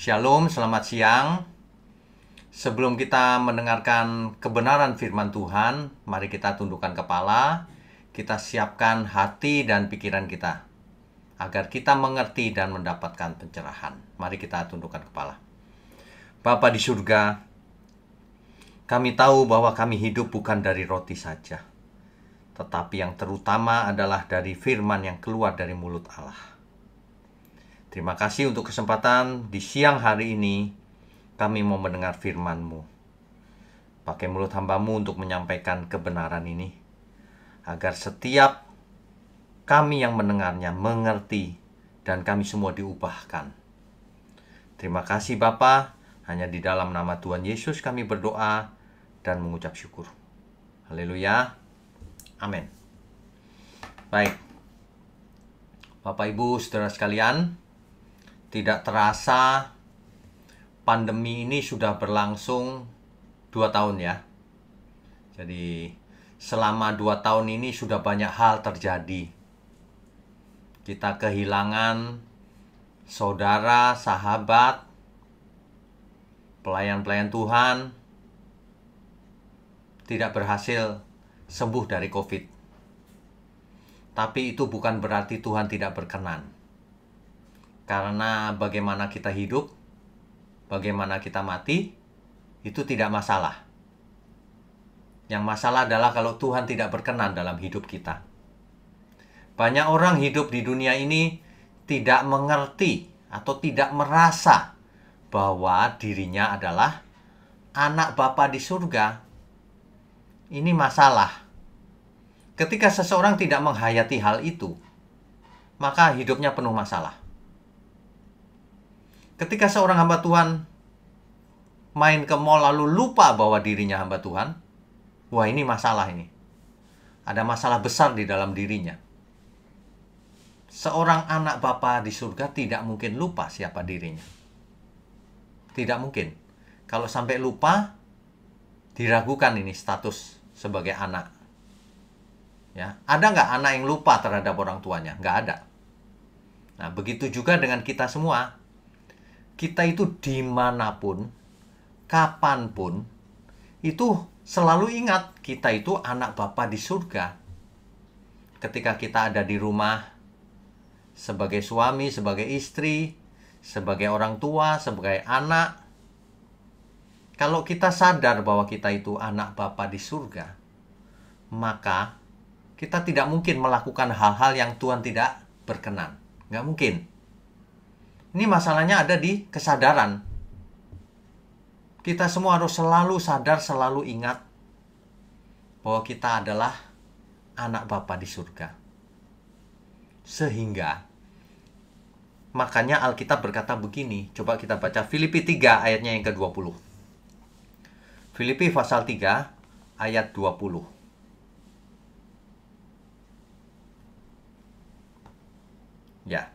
Shalom, selamat siang. Sebelum kita mendengarkan kebenaran firman Tuhan, mari kita tundukkan kepala, kita siapkan hati dan pikiran kita agar kita mengerti dan mendapatkan pencerahan. Mari kita tundukkan kepala. Bapa di surga, kami tahu bahwa kami hidup bukan dari roti saja, tetapi yang terutama adalah dari firman yang keluar dari mulut Allah. Terima kasih untuk kesempatan di siang hari ini kami mau mendengar firman-Mu. Pakai mulut hambamu untuk menyampaikan kebenaran ini. Agar setiap kami yang mendengarnya mengerti dan kami semua diubahkan. Terima kasih Bapa, hanya di dalam nama Tuhan Yesus kami berdoa dan mengucap syukur. Haleluya. Amin. Baik. Bapak Ibu, saudara sekalian, tidak terasa pandemi ini sudah berlangsung dua tahun ya. Jadi selama dua tahun ini sudah banyak hal terjadi. Kita kehilangan saudara, sahabat, pelayan-pelayan Tuhan tidak berhasil sembuh dari COVID. Tapi itu bukan berarti Tuhan tidak berkenan. Karena bagaimana kita hidup, bagaimana kita mati, itu tidak masalah. Yang masalah adalah kalau Tuhan tidak berkenan dalam hidup kita. Banyak orang hidup di dunia ini tidak mengerti atau tidak merasa bahwa dirinya adalah anak Bapa di surga. Ini masalah. Ketika seseorang tidak menghayati hal itu, maka hidupnya penuh masalah. Ketika seorang hamba Tuhan main ke mall lalu lupa bahwa dirinya hamba Tuhan, wah ini masalah ini. Ada masalah besar di dalam dirinya. Seorang anak bapa di surga tidak mungkin lupa siapa dirinya. Tidak mungkin. Kalau sampai lupa, diragukan ini status sebagai anak. Ya, ada nggak anak yang lupa terhadap orang tuanya? Nggak ada. Nah, begitu juga dengan kita semua kita itu dimanapun, kapanpun, itu selalu ingat kita itu anak Bapa di surga. Ketika kita ada di rumah, sebagai suami, sebagai istri, sebagai orang tua, sebagai anak, kalau kita sadar bahwa kita itu anak Bapa di surga, maka kita tidak mungkin melakukan hal-hal yang Tuhan tidak berkenan. Nggak mungkin. Ini masalahnya ada di kesadaran. Kita semua harus selalu sadar, selalu ingat bahwa kita adalah anak Bapa di surga. Sehingga makanya Alkitab berkata begini. Coba kita baca Filipi 3 ayatnya yang ke-20. Filipi pasal 3 ayat 20. Ya.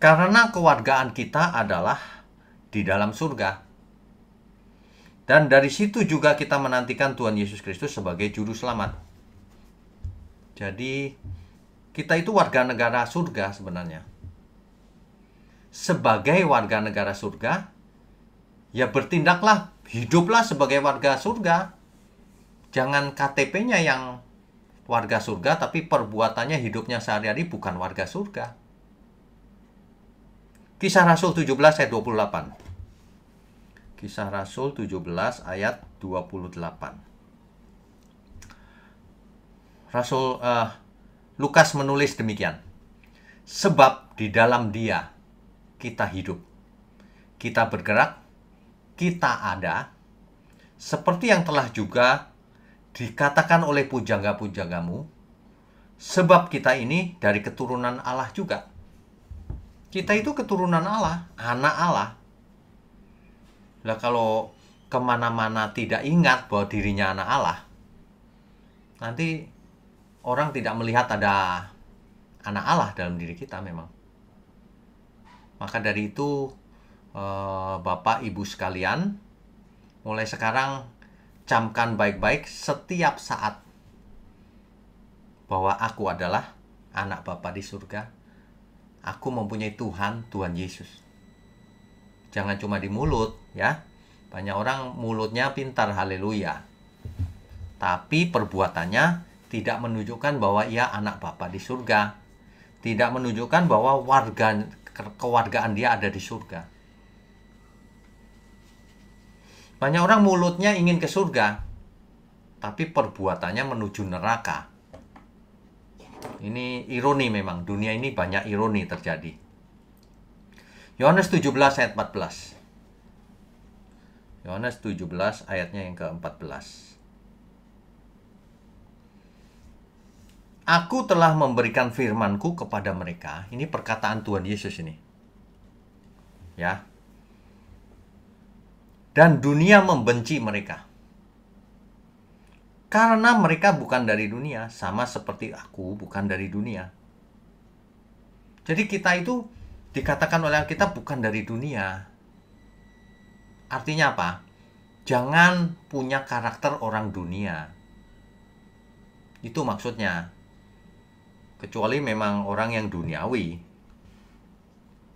Karena kewargaan kita adalah di dalam surga. Dan dari situ juga kita menantikan Tuhan Yesus Kristus sebagai juru selamat. Jadi kita itu warga negara surga sebenarnya. Sebagai warga negara surga, ya bertindaklah, hiduplah sebagai warga surga. Jangan KTP-nya yang warga surga tapi perbuatannya hidupnya sehari-hari bukan warga surga. Kisah Rasul 17 ayat 28. Kisah Rasul 17 ayat 28. Rasul uh, Lukas menulis demikian. Sebab di dalam Dia kita hidup, kita bergerak, kita ada, seperti yang telah juga dikatakan oleh pujangga-pujanggamu, sebab kita ini dari keturunan Allah juga kita itu keturunan Allah, anak Allah. Lah kalau kemana-mana tidak ingat bahwa dirinya anak Allah, nanti orang tidak melihat ada anak Allah dalam diri kita memang. Maka dari itu, eh, Bapak Ibu sekalian, mulai sekarang camkan baik-baik setiap saat bahwa aku adalah anak Bapa di surga Aku mempunyai Tuhan, Tuhan Yesus. Jangan cuma di mulut, ya. Banyak orang mulutnya pintar, haleluya. Tapi perbuatannya tidak menunjukkan bahwa ia anak Bapa di surga. Tidak menunjukkan bahwa warga kewargaan dia ada di surga. Banyak orang mulutnya ingin ke surga, tapi perbuatannya menuju neraka. Ini ironi memang, dunia ini banyak ironi terjadi. Yohanes 17 ayat 14. Yohanes 17 ayatnya yang ke-14. Aku telah memberikan firmanku kepada mereka. Ini perkataan Tuhan Yesus ini. Ya. Dan dunia membenci mereka karena mereka bukan dari dunia, sama seperti aku bukan dari dunia. Jadi kita itu dikatakan oleh kita bukan dari dunia. Artinya apa? Jangan punya karakter orang dunia. Itu maksudnya. Kecuali memang orang yang duniawi.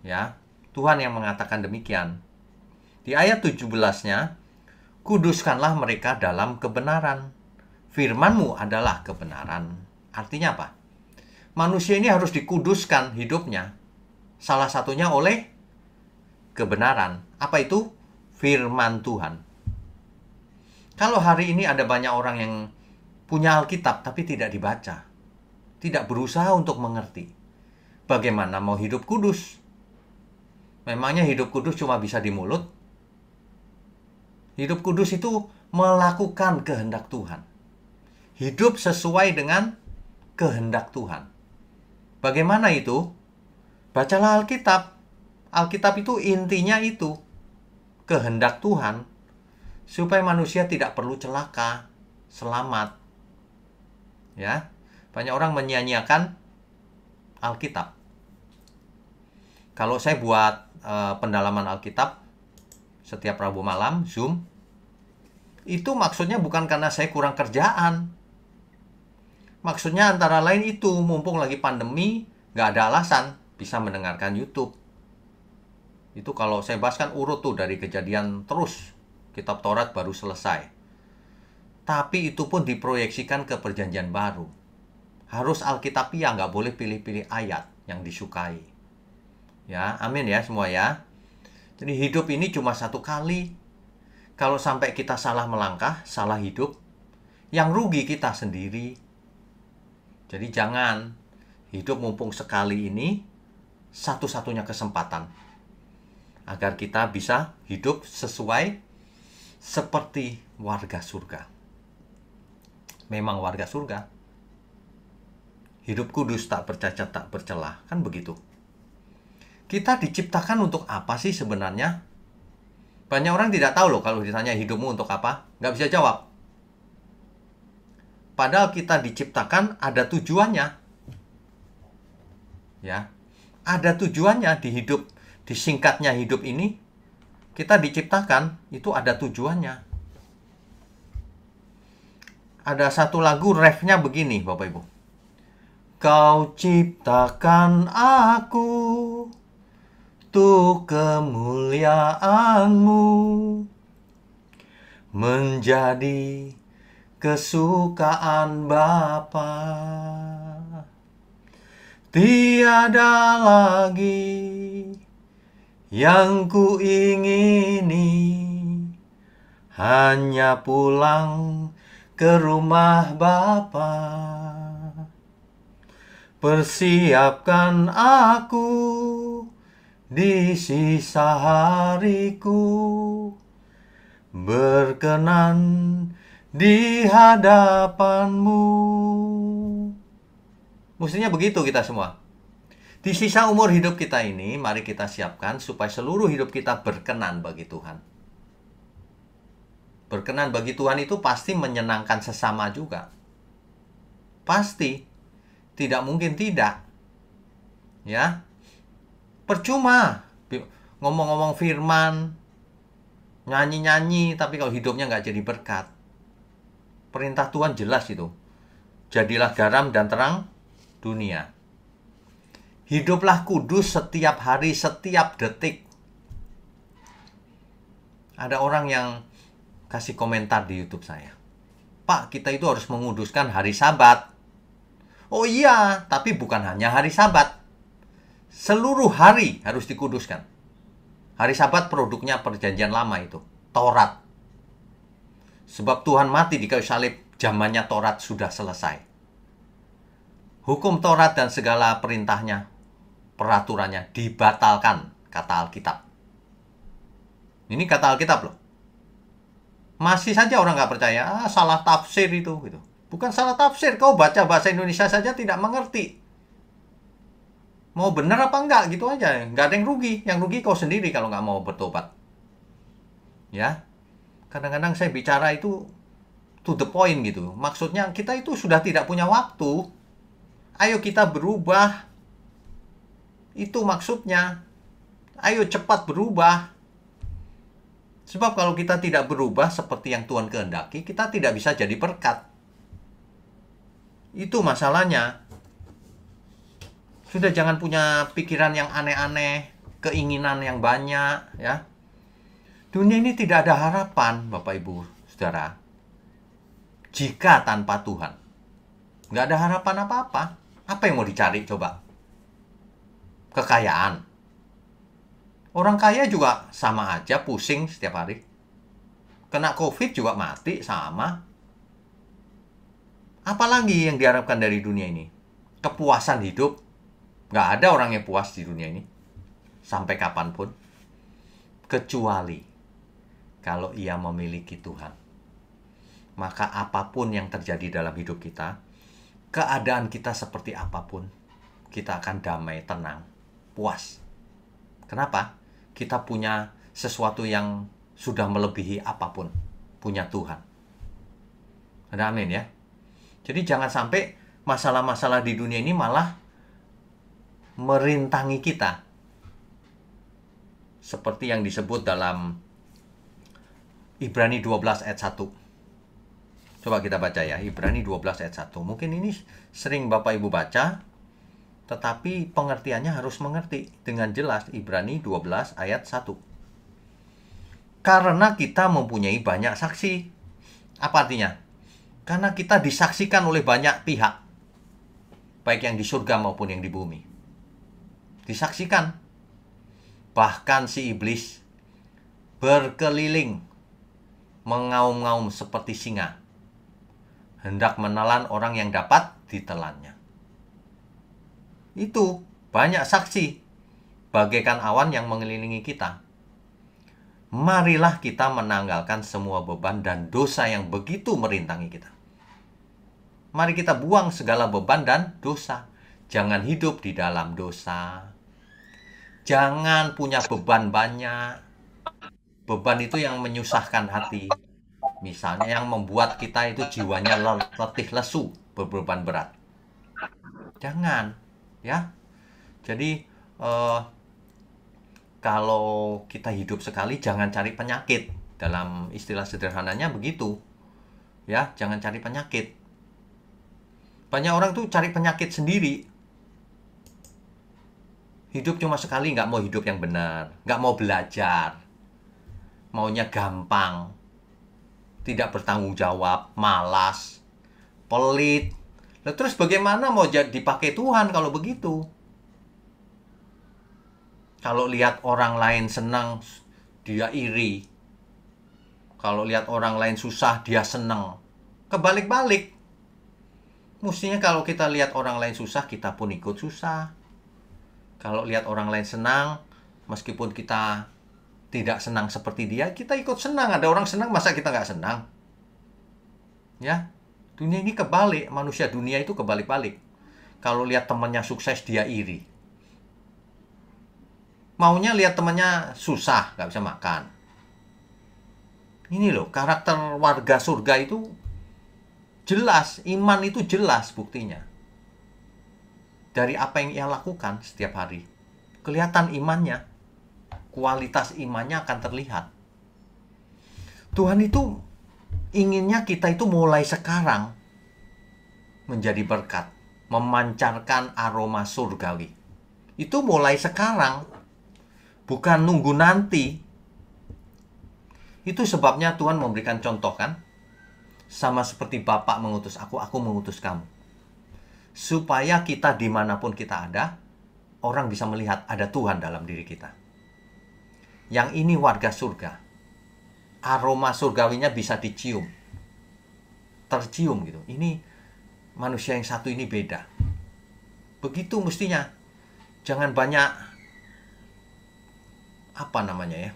Ya, Tuhan yang mengatakan demikian. Di ayat 17-nya, kuduskanlah mereka dalam kebenaran firmanmu adalah kebenaran. Artinya apa? Manusia ini harus dikuduskan hidupnya. Salah satunya oleh kebenaran. Apa itu? Firman Tuhan. Kalau hari ini ada banyak orang yang punya Alkitab tapi tidak dibaca, tidak berusaha untuk mengerti, bagaimana mau hidup kudus? Memangnya hidup kudus cuma bisa di mulut? Hidup kudus itu melakukan kehendak Tuhan hidup sesuai dengan kehendak Tuhan. Bagaimana itu? Bacalah Alkitab. Alkitab itu intinya itu kehendak Tuhan supaya manusia tidak perlu celaka, selamat. Ya. Banyak orang menyia-nyiakan Alkitab. Kalau saya buat e, pendalaman Alkitab setiap Rabu malam Zoom itu maksudnya bukan karena saya kurang kerjaan, Maksudnya antara lain itu, mumpung lagi pandemi, nggak ada alasan bisa mendengarkan YouTube. Itu kalau saya bahas kan urut tuh dari kejadian terus, kitab Taurat baru selesai. Tapi itu pun diproyeksikan ke perjanjian baru. Harus Alkitab Alkitabiah, nggak boleh pilih-pilih ayat yang disukai. Ya, amin ya semua ya. Jadi hidup ini cuma satu kali. Kalau sampai kita salah melangkah, salah hidup, yang rugi kita sendiri. Jadi jangan hidup mumpung sekali ini satu-satunya kesempatan agar kita bisa hidup sesuai seperti warga surga. Memang warga surga. Hidup kudus tak bercacat tak bercelah, kan begitu. Kita diciptakan untuk apa sih sebenarnya? Banyak orang tidak tahu loh kalau ditanya hidupmu untuk apa, nggak bisa jawab. Padahal kita diciptakan ada tujuannya. Ya. Ada tujuannya di hidup, di singkatnya hidup ini kita diciptakan itu ada tujuannya. Ada satu lagu refnya begini, Bapak Ibu. Kau ciptakan aku untuk kemuliaanmu menjadi kesukaan Bapa. Tiada lagi yang kuingini hanya pulang ke rumah Bapa. Persiapkan aku di sisa hariku berkenan di hadapanmu. Mestinya begitu kita semua. Di sisa umur hidup kita ini, mari kita siapkan supaya seluruh hidup kita berkenan bagi Tuhan. Berkenan bagi Tuhan itu pasti menyenangkan sesama juga. Pasti. Tidak mungkin tidak. Ya. Percuma ngomong-ngomong firman, nyanyi-nyanyi, tapi kalau hidupnya nggak jadi berkat, Perintah Tuhan jelas itu. Jadilah garam dan terang dunia. Hiduplah kudus setiap hari, setiap detik. Ada orang yang kasih komentar di YouTube saya. Pak, kita itu harus menguduskan hari Sabat. Oh iya, tapi bukan hanya hari Sabat. Seluruh hari harus dikuduskan. Hari Sabat produknya perjanjian lama itu, Taurat. Sebab Tuhan mati di kayu salib, zamannya Taurat sudah selesai. Hukum Taurat dan segala perintahnya, peraturannya dibatalkan, kata Alkitab. Ini kata Alkitab loh. Masih saja orang nggak percaya, ah, salah tafsir itu. Gitu. Bukan salah tafsir, kau baca bahasa Indonesia saja tidak mengerti. Mau benar apa enggak, gitu aja. Nggak ada yang rugi. Yang rugi kau sendiri kalau nggak mau bertobat. Ya, kadang-kadang saya bicara itu to the point gitu. Maksudnya kita itu sudah tidak punya waktu. Ayo kita berubah. Itu maksudnya. Ayo cepat berubah. Sebab kalau kita tidak berubah seperti yang Tuhan kehendaki, kita tidak bisa jadi berkat. Itu masalahnya. Sudah jangan punya pikiran yang aneh-aneh, keinginan yang banyak, ya. Dunia ini tidak ada harapan, Bapak Ibu, Saudara. Jika tanpa Tuhan. Nggak ada harapan apa-apa. Apa yang mau dicari coba? Kekayaan. Orang kaya juga sama aja pusing setiap hari. Kena COVID juga mati sama. Apalagi yang diharapkan dari dunia ini? Kepuasan hidup. Nggak ada orang yang puas di dunia ini. Sampai kapanpun. Kecuali kalau ia memiliki Tuhan. Maka apapun yang terjadi dalam hidup kita, keadaan kita seperti apapun, kita akan damai, tenang, puas. Kenapa? Kita punya sesuatu yang sudah melebihi apapun, punya Tuhan. Ada amin ya. Jadi jangan sampai masalah-masalah di dunia ini malah merintangi kita. Seperti yang disebut dalam Ibrani 12 ayat 1. Coba kita baca ya, Ibrani 12 ayat 1. Mungkin ini sering Bapak Ibu baca, tetapi pengertiannya harus mengerti dengan jelas Ibrani 12 ayat 1. Karena kita mempunyai banyak saksi. Apa artinya? Karena kita disaksikan oleh banyak pihak. Baik yang di surga maupun yang di bumi. Disaksikan. Bahkan si iblis berkeliling mengaum-ngaum seperti singa, hendak menelan orang yang dapat ditelannya. Itu banyak saksi, bagaikan awan yang mengelilingi kita. Marilah kita menanggalkan semua beban dan dosa yang begitu merintangi kita. Mari kita buang segala beban dan dosa. Jangan hidup di dalam dosa. Jangan punya beban banyak beban itu yang menyusahkan hati misalnya yang membuat kita itu jiwanya letih lesu berbeban berat jangan ya jadi eh, kalau kita hidup sekali jangan cari penyakit dalam istilah sederhananya begitu ya jangan cari penyakit banyak orang tuh cari penyakit sendiri hidup cuma sekali nggak mau hidup yang benar nggak mau belajar maunya gampang, tidak bertanggung jawab, malas, pelit. lalu terus bagaimana mau jadi dipakai Tuhan kalau begitu? Kalau lihat orang lain senang, dia iri. Kalau lihat orang lain susah, dia senang. Kebalik-balik. Mestinya kalau kita lihat orang lain susah, kita pun ikut susah. Kalau lihat orang lain senang, meskipun kita tidak senang seperti dia, kita ikut senang. Ada orang senang, masa kita nggak senang? Ya, dunia ini kebalik. Manusia dunia itu kebalik-balik. Kalau lihat temannya sukses, dia iri. Maunya lihat temannya susah, nggak bisa makan. Ini loh, karakter warga surga itu jelas. Iman itu jelas buktinya. Dari apa yang ia lakukan setiap hari. Kelihatan imannya, kualitas imannya akan terlihat. Tuhan itu inginnya kita itu mulai sekarang menjadi berkat, memancarkan aroma surgawi. Itu mulai sekarang, bukan nunggu nanti. Itu sebabnya Tuhan memberikan contoh kan? Sama seperti Bapak mengutus aku, aku mengutus kamu. Supaya kita dimanapun kita ada, orang bisa melihat ada Tuhan dalam diri kita yang ini warga surga. Aroma surgawinya bisa dicium. Tercium gitu. Ini manusia yang satu ini beda. Begitu mestinya. Jangan banyak apa namanya ya?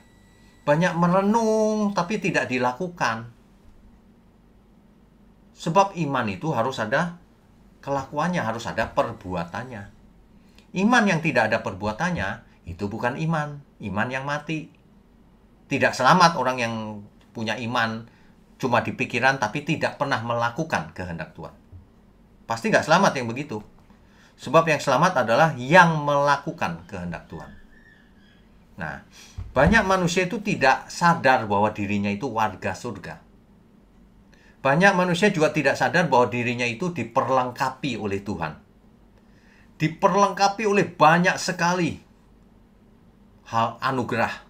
Banyak merenung tapi tidak dilakukan. Sebab iman itu harus ada kelakuannya, harus ada perbuatannya. Iman yang tidak ada perbuatannya itu bukan iman, iman yang mati. Tidak selamat orang yang punya iman cuma di pikiran tapi tidak pernah melakukan kehendak Tuhan. Pasti nggak selamat yang begitu. Sebab yang selamat adalah yang melakukan kehendak Tuhan. Nah, banyak manusia itu tidak sadar bahwa dirinya itu warga surga. Banyak manusia juga tidak sadar bahwa dirinya itu diperlengkapi oleh Tuhan. Diperlengkapi oleh banyak sekali hal anugerah.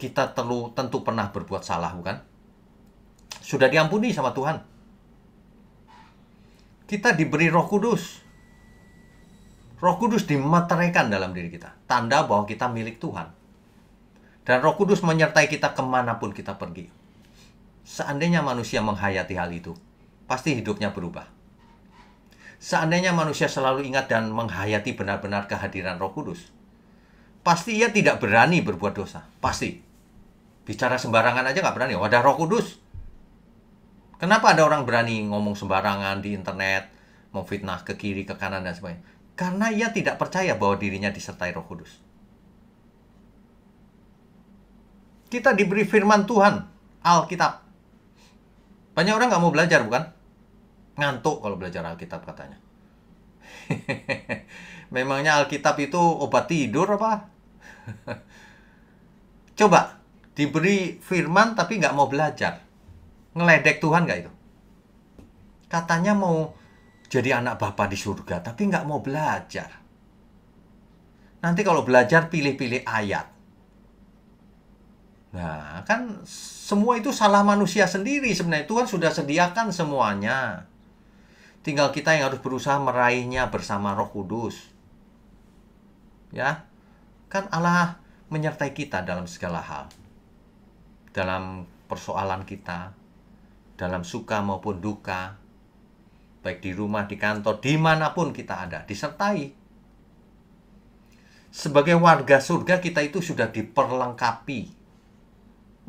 Kita telu, tentu pernah berbuat salah, bukan? Sudah diampuni sama Tuhan. Kita diberi Roh Kudus. Roh Kudus dimateraikan dalam diri kita. Tanda bahwa kita milik Tuhan. Dan Roh Kudus menyertai kita kemanapun kita pergi. Seandainya manusia menghayati hal itu, pasti hidupnya berubah. Seandainya manusia selalu ingat dan menghayati benar-benar kehadiran Roh Kudus, pasti ia tidak berani berbuat dosa. Pasti. Bicara sembarangan aja nggak berani. Wadah roh kudus. Kenapa ada orang berani ngomong sembarangan di internet, memfitnah ke kiri, ke kanan, dan sebagainya? Karena ia tidak percaya bahwa dirinya disertai roh kudus. Kita diberi firman Tuhan, Alkitab. Banyak orang nggak mau belajar, bukan? Ngantuk kalau belajar Alkitab katanya. Memangnya Alkitab itu obat tidur apa? Coba diberi firman tapi nggak mau belajar. Ngeledek Tuhan nggak itu? Katanya mau jadi anak bapak di surga tapi nggak mau belajar. Nanti kalau belajar pilih-pilih ayat. Nah, kan semua itu salah manusia sendiri sebenarnya. Tuhan sudah sediakan semuanya. Tinggal kita yang harus berusaha meraihnya bersama Roh Kudus. Ya. Kan Allah menyertai kita dalam segala hal. Dalam persoalan kita, dalam suka maupun duka, baik di rumah, di kantor, dimanapun kita ada, disertai. Sebagai warga surga kita itu sudah diperlengkapi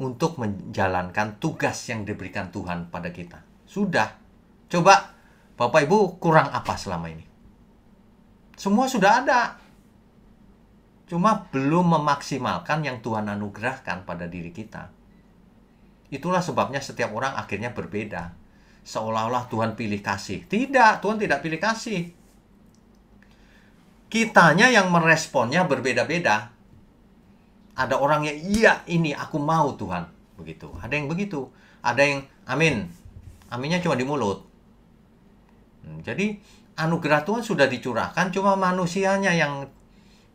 untuk menjalankan tugas yang diberikan Tuhan pada kita. Sudah. Coba Bapak Ibu kurang apa selama ini? Semua sudah ada. Cuma belum memaksimalkan yang Tuhan anugerahkan pada diri kita. Itulah sebabnya setiap orang akhirnya berbeda. Seolah-olah Tuhan pilih kasih. Tidak, Tuhan tidak pilih kasih. Kitanya yang meresponnya berbeda-beda. Ada orang yang, iya ini aku mau Tuhan. Begitu. Ada yang begitu. Ada yang, amin. Aminnya cuma di mulut. Hmm, jadi, anugerah Tuhan sudah dicurahkan, cuma manusianya yang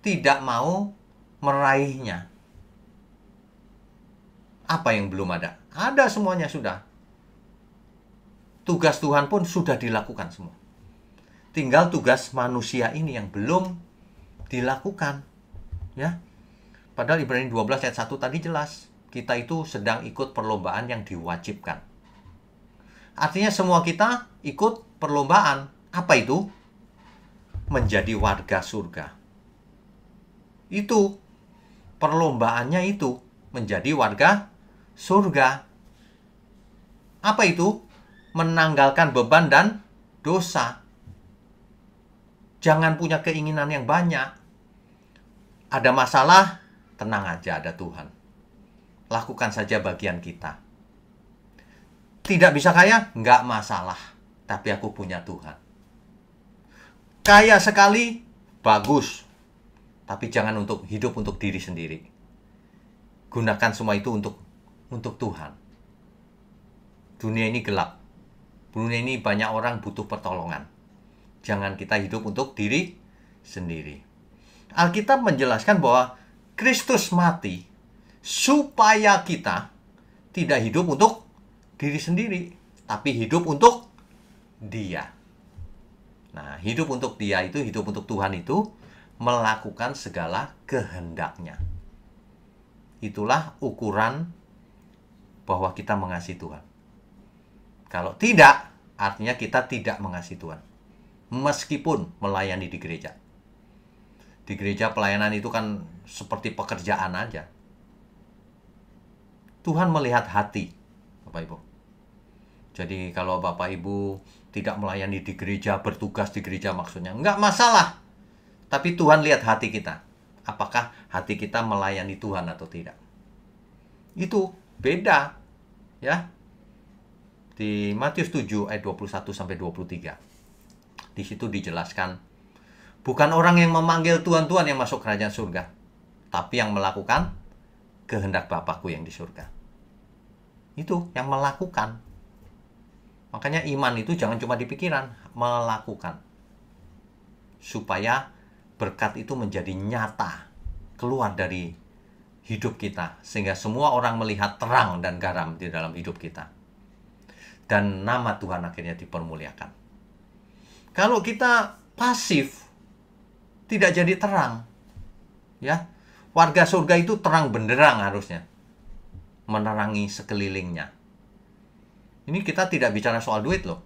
tidak mau meraihnya. Apa yang belum ada? Ada semuanya sudah. Tugas Tuhan pun sudah dilakukan semua. Tinggal tugas manusia ini yang belum dilakukan. Ya. Padahal Ibrani 12 ayat 1 tadi jelas, kita itu sedang ikut perlombaan yang diwajibkan. Artinya semua kita ikut perlombaan. Apa itu? Menjadi warga surga itu perlombaannya itu menjadi warga surga. Apa itu? Menanggalkan beban dan dosa. Jangan punya keinginan yang banyak. Ada masalah, tenang aja ada Tuhan. Lakukan saja bagian kita. Tidak bisa kaya, nggak masalah. Tapi aku punya Tuhan. Kaya sekali, bagus tapi jangan untuk hidup untuk diri sendiri. Gunakan semua itu untuk untuk Tuhan. Dunia ini gelap. Dunia ini banyak orang butuh pertolongan. Jangan kita hidup untuk diri sendiri. Alkitab menjelaskan bahwa Kristus mati supaya kita tidak hidup untuk diri sendiri, tapi hidup untuk Dia. Nah, hidup untuk Dia itu hidup untuk Tuhan itu melakukan segala kehendaknya. Itulah ukuran bahwa kita mengasihi Tuhan. Kalau tidak, artinya kita tidak mengasihi Tuhan. Meskipun melayani di gereja. Di gereja pelayanan itu kan seperti pekerjaan aja. Tuhan melihat hati, Bapak Ibu. Jadi kalau Bapak Ibu tidak melayani di gereja, bertugas di gereja maksudnya, enggak masalah. Tapi Tuhan lihat hati kita. Apakah hati kita melayani Tuhan atau tidak? Itu beda. Ya. Di Matius 7 ayat 21 sampai 23. Di situ dijelaskan bukan orang yang memanggil Tuhan-Tuhan yang masuk kerajaan surga, tapi yang melakukan kehendak Bapakku yang di surga. Itu yang melakukan. Makanya iman itu jangan cuma di pikiran, melakukan. Supaya berkat itu menjadi nyata keluar dari hidup kita sehingga semua orang melihat terang dan garam di dalam hidup kita dan nama Tuhan akhirnya dipermuliakan kalau kita pasif tidak jadi terang ya warga surga itu terang benderang harusnya menerangi sekelilingnya ini kita tidak bicara soal duit loh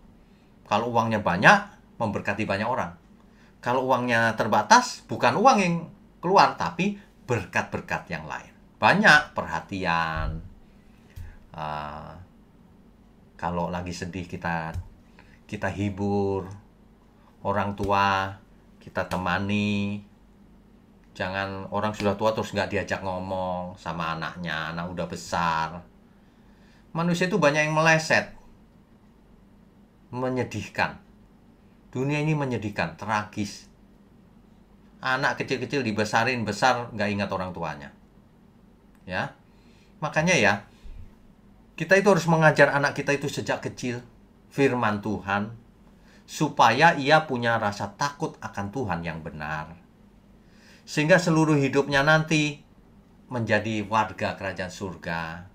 kalau uangnya banyak memberkati banyak orang kalau uangnya terbatas, bukan uang yang keluar, tapi berkat-berkat yang lain. Banyak perhatian. Uh, kalau lagi sedih kita kita hibur orang tua, kita temani. Jangan orang sudah tua terus nggak diajak ngomong sama anaknya, anak udah besar. Manusia itu banyak yang meleset, menyedihkan Dunia ini menyedihkan, tragis. Anak kecil-kecil dibesarin besar nggak ingat orang tuanya. Ya, makanya ya kita itu harus mengajar anak kita itu sejak kecil firman Tuhan supaya ia punya rasa takut akan Tuhan yang benar. Sehingga seluruh hidupnya nanti menjadi warga kerajaan surga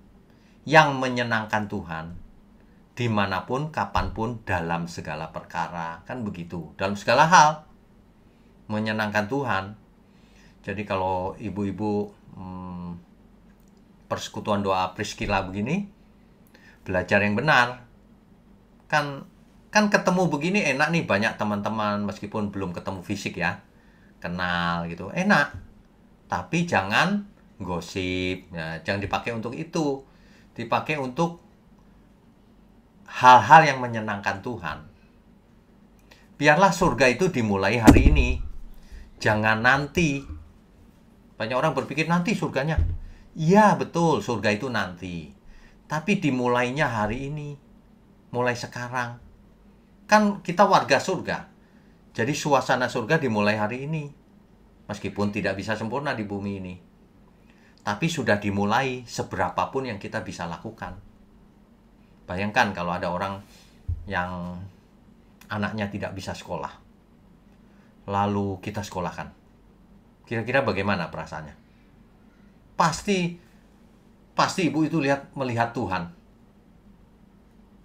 yang menyenangkan Tuhan dimanapun, kapanpun, dalam segala perkara. Kan begitu, dalam segala hal menyenangkan Tuhan. Jadi kalau ibu-ibu hmm, persekutuan doa Priskila begini, belajar yang benar, kan kan ketemu begini enak nih banyak teman-teman meskipun belum ketemu fisik ya, kenal gitu enak. Tapi jangan gosip, ya, jangan dipakai untuk itu, dipakai untuk hal-hal yang menyenangkan Tuhan. Biarlah surga itu dimulai hari ini. Jangan nanti. Banyak orang berpikir nanti surganya. Iya betul, surga itu nanti. Tapi dimulainya hari ini. Mulai sekarang. Kan kita warga surga. Jadi suasana surga dimulai hari ini. Meskipun tidak bisa sempurna di bumi ini. Tapi sudah dimulai seberapapun yang kita bisa lakukan Bayangkan kalau ada orang yang anaknya tidak bisa sekolah, lalu kita sekolahkan. Kira-kira bagaimana perasaannya? Pasti, pasti ibu itu lihat melihat Tuhan.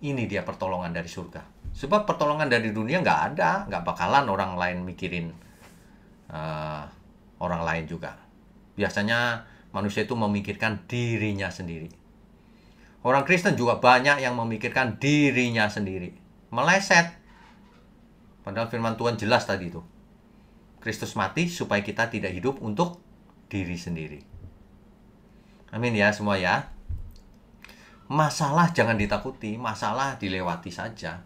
Ini dia pertolongan dari surga. Sebab pertolongan dari dunia nggak ada, nggak bakalan orang lain mikirin uh, orang lain juga. Biasanya manusia itu memikirkan dirinya sendiri Orang Kristen juga banyak yang memikirkan dirinya sendiri. Meleset. Padahal firman Tuhan jelas tadi itu. Kristus mati supaya kita tidak hidup untuk diri sendiri. Amin ya semua ya. Masalah jangan ditakuti, masalah dilewati saja.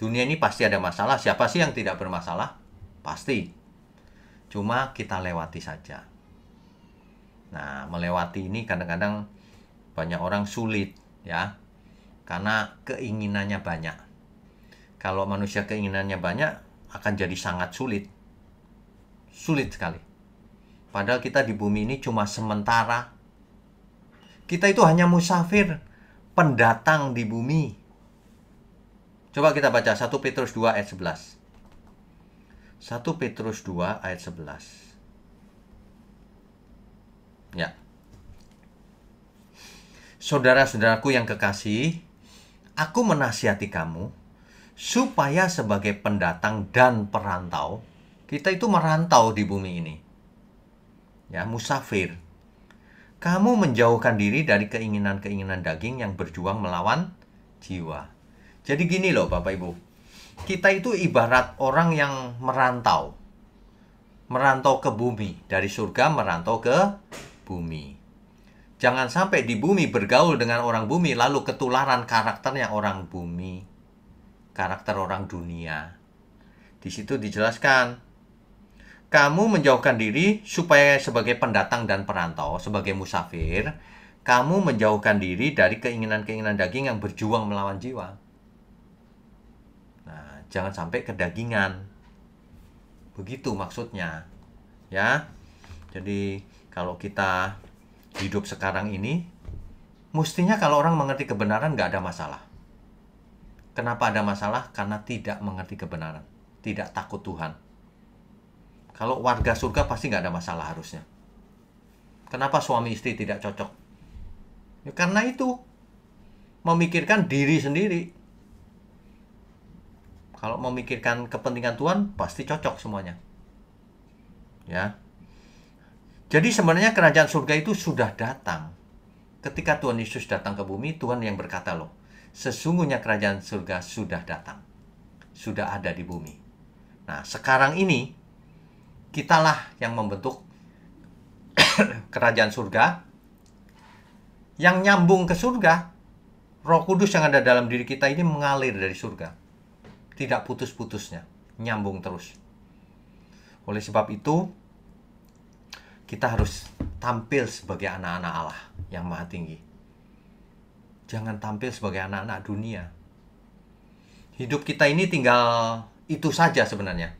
Dunia ini pasti ada masalah. Siapa sih yang tidak bermasalah? Pasti. Cuma kita lewati saja. Nah, melewati ini kadang-kadang banyak orang sulit ya karena keinginannya banyak kalau manusia keinginannya banyak akan jadi sangat sulit sulit sekali padahal kita di bumi ini cuma sementara kita itu hanya musafir pendatang di bumi coba kita baca 1 Petrus 2 ayat 11 1 Petrus 2 ayat 11 ya Saudara-saudaraku yang kekasih, aku menasihati kamu supaya sebagai pendatang dan perantau, kita itu merantau di bumi ini. Ya, musafir. Kamu menjauhkan diri dari keinginan-keinginan daging yang berjuang melawan jiwa. Jadi gini loh Bapak Ibu. Kita itu ibarat orang yang merantau. Merantau ke bumi, dari surga merantau ke bumi. Jangan sampai di bumi bergaul dengan orang bumi lalu ketularan karakternya orang bumi, karakter orang dunia. Di situ dijelaskan, kamu menjauhkan diri supaya sebagai pendatang dan perantau, sebagai musafir, kamu menjauhkan diri dari keinginan-keinginan daging yang berjuang melawan jiwa. Nah, jangan sampai kedagingan. Begitu maksudnya. Ya. Jadi, kalau kita hidup sekarang ini, mestinya kalau orang mengerti kebenaran nggak ada masalah. Kenapa ada masalah? Karena tidak mengerti kebenaran, tidak takut Tuhan. Kalau warga surga pasti nggak ada masalah harusnya. Kenapa suami istri tidak cocok? Ya, karena itu memikirkan diri sendiri. Kalau memikirkan kepentingan Tuhan pasti cocok semuanya. Ya, jadi sebenarnya kerajaan surga itu sudah datang. Ketika Tuhan Yesus datang ke bumi, Tuhan yang berkata loh, sesungguhnya kerajaan surga sudah datang. Sudah ada di bumi. Nah, sekarang ini kitalah yang membentuk kerajaan surga yang nyambung ke surga. Roh Kudus yang ada dalam diri kita ini mengalir dari surga. Tidak putus-putusnya, nyambung terus. Oleh sebab itu, kita harus tampil sebagai anak-anak Allah yang maha tinggi. Jangan tampil sebagai anak-anak dunia. Hidup kita ini tinggal itu saja sebenarnya.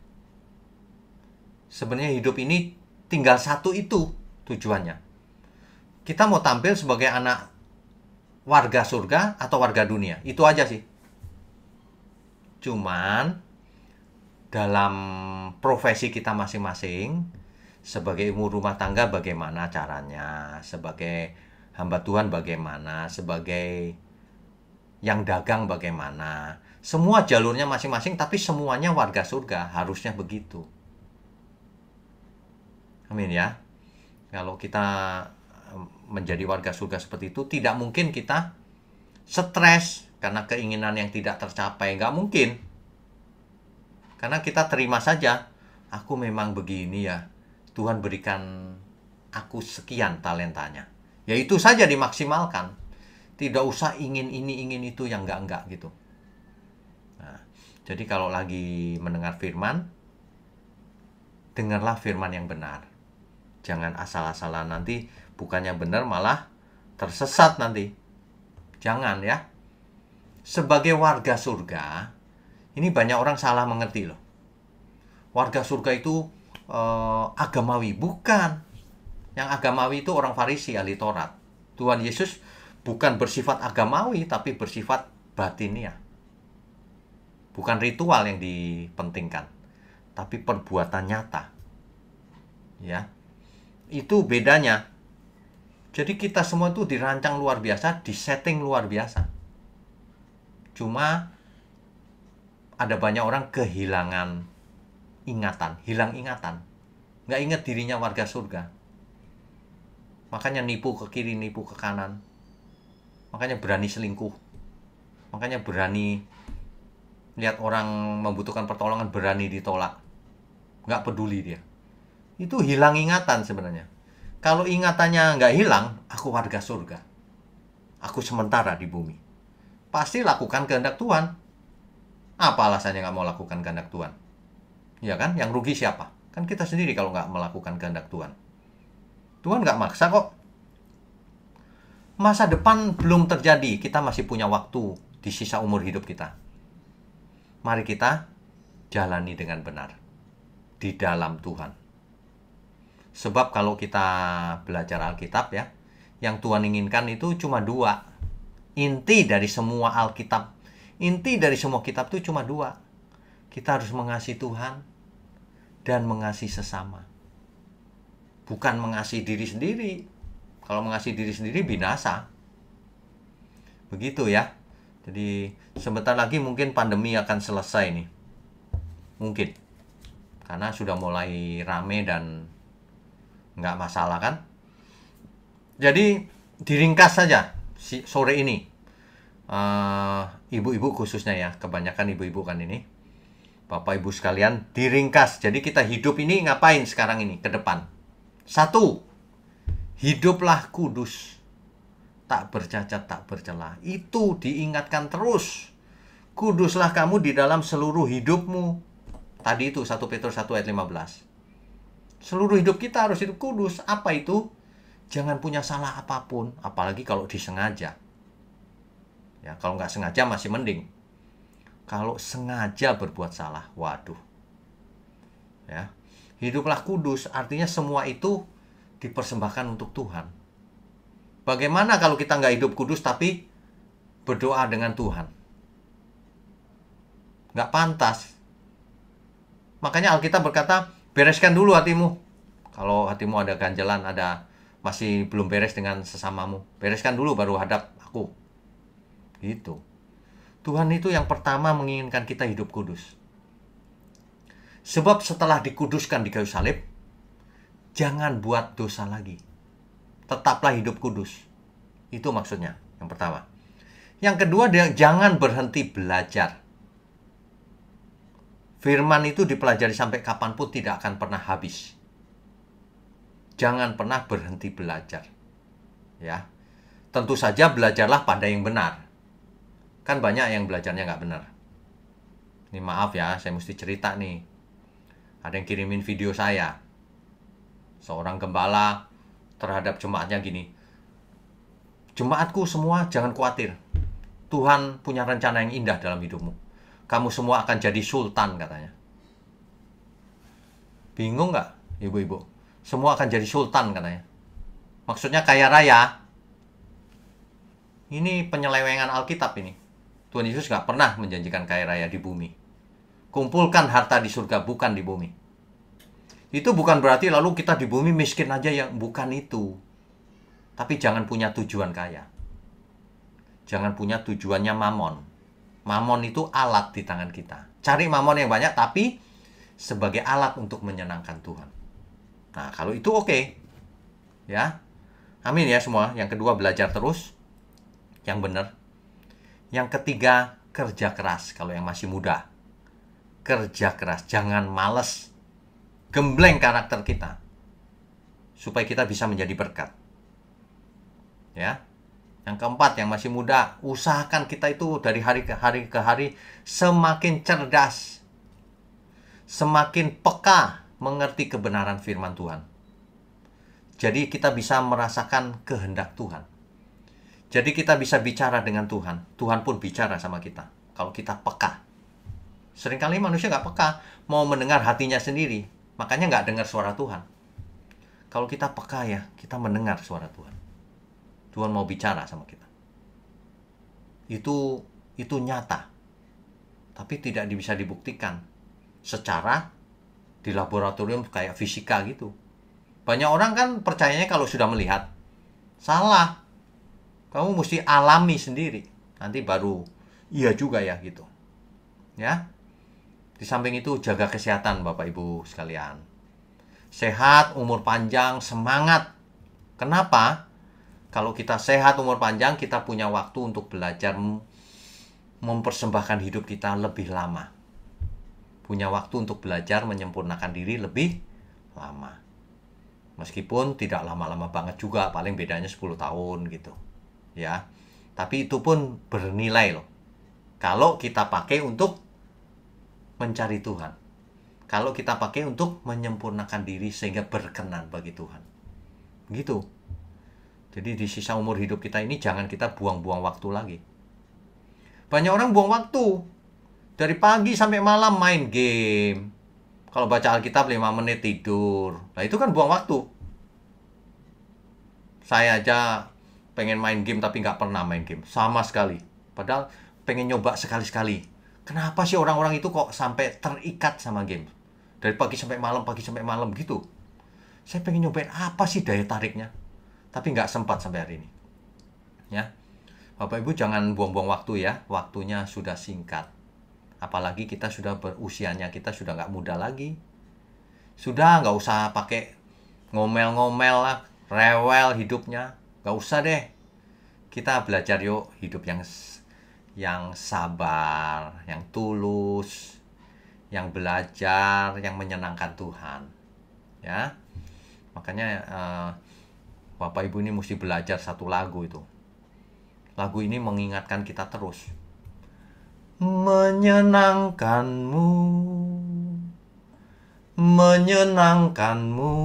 Sebenarnya hidup ini tinggal satu itu tujuannya. Kita mau tampil sebagai anak warga surga atau warga dunia. Itu aja sih. Cuman dalam profesi kita masing-masing sebagai ibu rumah tangga bagaimana caranya, sebagai hamba Tuhan bagaimana, sebagai yang dagang bagaimana. Semua jalurnya masing-masing tapi semuanya warga surga, harusnya begitu. Amin ya. Kalau kita menjadi warga surga seperti itu, tidak mungkin kita stres karena keinginan yang tidak tercapai. Nggak mungkin. Karena kita terima saja, aku memang begini ya, Tuhan berikan aku sekian talentanya. Ya itu saja dimaksimalkan. Tidak usah ingin ini, ingin itu, yang enggak-enggak gitu. Nah, jadi kalau lagi mendengar firman, dengarlah firman yang benar. Jangan asal-asalan nanti bukannya benar malah tersesat nanti. Jangan ya. Sebagai warga surga, ini banyak orang salah mengerti loh. Warga surga itu uh, agamawi, bukan. Yang agamawi itu orang Farisi ahli Taurat. Tuhan Yesus bukan bersifat agamawi tapi bersifat batinia. Bukan ritual yang dipentingkan, tapi perbuatan nyata. Ya. Itu bedanya. Jadi kita semua itu dirancang luar biasa, di setting luar biasa. Cuma ada banyak orang kehilangan ingatan, hilang ingatan. Nggak ingat dirinya warga surga. Makanya nipu ke kiri, nipu ke kanan. Makanya berani selingkuh. Makanya berani lihat orang membutuhkan pertolongan berani ditolak. Nggak peduli dia. Itu hilang ingatan sebenarnya. Kalau ingatannya nggak hilang, aku warga surga. Aku sementara di bumi. Pasti lakukan kehendak Tuhan. Apa alasannya nggak mau lakukan kehendak Tuhan? Ya kan? Yang rugi siapa? Kan kita sendiri kalau nggak melakukan kehendak Tuhan. Tuhan nggak maksa kok. Masa depan belum terjadi, kita masih punya waktu di sisa umur hidup kita. Mari kita jalani dengan benar di dalam Tuhan. Sebab kalau kita belajar Alkitab ya, yang Tuhan inginkan itu cuma dua. Inti dari semua Alkitab, inti dari semua kitab itu cuma dua. Kita harus mengasihi Tuhan dan mengasihi sesama. Bukan mengasihi diri sendiri. Kalau mengasihi diri sendiri binasa. Begitu ya. Jadi sebentar lagi mungkin pandemi akan selesai nih. Mungkin. Karena sudah mulai rame dan nggak masalah kan. Jadi diringkas saja sore ini. Eh, ibu-ibu uh, ibu -ibu khususnya ya, kebanyakan ibu-ibu kan ini Bapak Ibu sekalian, diringkas. Jadi kita hidup ini ngapain sekarang ini ke depan? Satu, hiduplah kudus. Tak bercacat, tak bercela. Itu diingatkan terus. Kuduslah kamu di dalam seluruh hidupmu. Tadi itu 1 Petrus 1 ayat 15. Seluruh hidup kita harus hidup kudus. Apa itu? Jangan punya salah apapun, apalagi kalau disengaja. Ya, kalau nggak sengaja masih mending kalau sengaja berbuat salah. Waduh. Ya. Hiduplah kudus artinya semua itu dipersembahkan untuk Tuhan. Bagaimana kalau kita nggak hidup kudus tapi berdoa dengan Tuhan? Nggak pantas. Makanya Alkitab berkata, bereskan dulu hatimu. Kalau hatimu ada ganjalan, ada masih belum beres dengan sesamamu, bereskan dulu baru hadap aku. Gitu. Tuhan itu yang pertama menginginkan kita hidup kudus. Sebab setelah dikuduskan di kayu salib, jangan buat dosa lagi. Tetaplah hidup kudus. Itu maksudnya yang pertama. Yang kedua, jangan berhenti belajar. Firman itu dipelajari sampai kapanpun tidak akan pernah habis. Jangan pernah berhenti belajar. Ya. Tentu saja belajarlah pada yang benar Kan banyak yang belajarnya nggak benar. Ini maaf ya, saya mesti cerita nih. Ada yang kirimin video saya. Seorang gembala terhadap jemaatnya gini. Jemaatku semua jangan khawatir. Tuhan punya rencana yang indah dalam hidupmu. Kamu semua akan jadi sultan katanya. Bingung nggak ibu-ibu? Semua akan jadi sultan katanya. Maksudnya kaya raya. Ini penyelewengan Alkitab ini. Tuhan Yesus nggak pernah menjanjikan kaya raya di bumi. Kumpulkan harta di surga, bukan di bumi. Itu bukan berarti lalu kita di bumi miskin aja yang bukan itu. Tapi jangan punya tujuan kaya. Jangan punya tujuannya mamon. Mamon itu alat di tangan kita. Cari mamon yang banyak tapi sebagai alat untuk menyenangkan Tuhan. Nah, kalau itu oke. Okay. Ya. Amin ya semua. Yang kedua belajar terus yang benar yang ketiga, kerja keras kalau yang masih muda. Kerja keras, jangan males. Gembleng karakter kita. Supaya kita bisa menjadi berkat. Ya. Yang keempat, yang masih muda, usahakan kita itu dari hari ke hari ke hari semakin cerdas. Semakin peka mengerti kebenaran firman Tuhan. Jadi kita bisa merasakan kehendak Tuhan. Jadi kita bisa bicara dengan Tuhan. Tuhan pun bicara sama kita. Kalau kita peka. Seringkali manusia nggak peka. Mau mendengar hatinya sendiri. Makanya nggak dengar suara Tuhan. Kalau kita peka ya, kita mendengar suara Tuhan. Tuhan mau bicara sama kita. Itu itu nyata. Tapi tidak bisa dibuktikan secara di laboratorium kayak fisika gitu. Banyak orang kan percayanya kalau sudah melihat. Salah, kamu mesti alami sendiri. Nanti baru iya juga ya gitu. Ya. Di samping itu jaga kesehatan Bapak Ibu sekalian. Sehat, umur panjang, semangat. Kenapa? Kalau kita sehat umur panjang, kita punya waktu untuk belajar mempersembahkan hidup kita lebih lama. Punya waktu untuk belajar menyempurnakan diri lebih lama meskipun tidak lama-lama banget juga paling bedanya 10 tahun gitu ya. Tapi itu pun bernilai loh. Kalau kita pakai untuk mencari Tuhan. Kalau kita pakai untuk menyempurnakan diri sehingga berkenan bagi Tuhan. Gitu. Jadi di sisa umur hidup kita ini jangan kita buang-buang waktu lagi. Banyak orang buang waktu. Dari pagi sampai malam main game. Kalau baca Alkitab 5 menit tidur. Nah itu kan buang waktu. Saya aja pengen main game tapi nggak pernah main game sama sekali padahal pengen nyoba sekali-sekali kenapa sih orang-orang itu kok sampai terikat sama game dari pagi sampai malam pagi sampai malam gitu saya pengen nyobain apa sih daya tariknya tapi nggak sempat sampai hari ini ya Bapak Ibu jangan buang-buang waktu ya waktunya sudah singkat apalagi kita sudah berusianya kita sudah nggak muda lagi sudah nggak usah pakai ngomel-ngomel lah rewel hidupnya Gak usah deh. Kita belajar yuk hidup yang yang sabar, yang tulus, yang belajar, yang menyenangkan Tuhan. Ya. Makanya uh, Bapak Ibu ini mesti belajar satu lagu itu. Lagu ini mengingatkan kita terus. Menyenangkanmu menyenangkanmu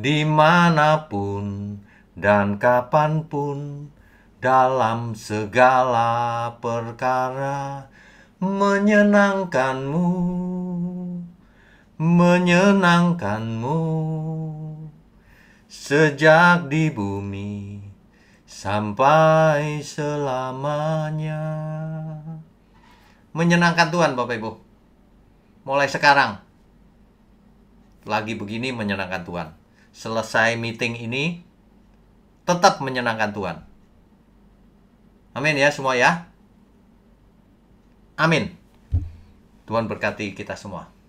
dimanapun dan kapanpun dalam segala perkara menyenangkanmu menyenangkanmu sejak di bumi sampai selamanya menyenangkan Tuhan Bapak Ibu mulai sekarang lagi begini menyenangkan Tuhan selesai meeting ini tetap menyenangkan Tuhan. Amin ya semua ya. Amin. Tuhan berkati kita semua.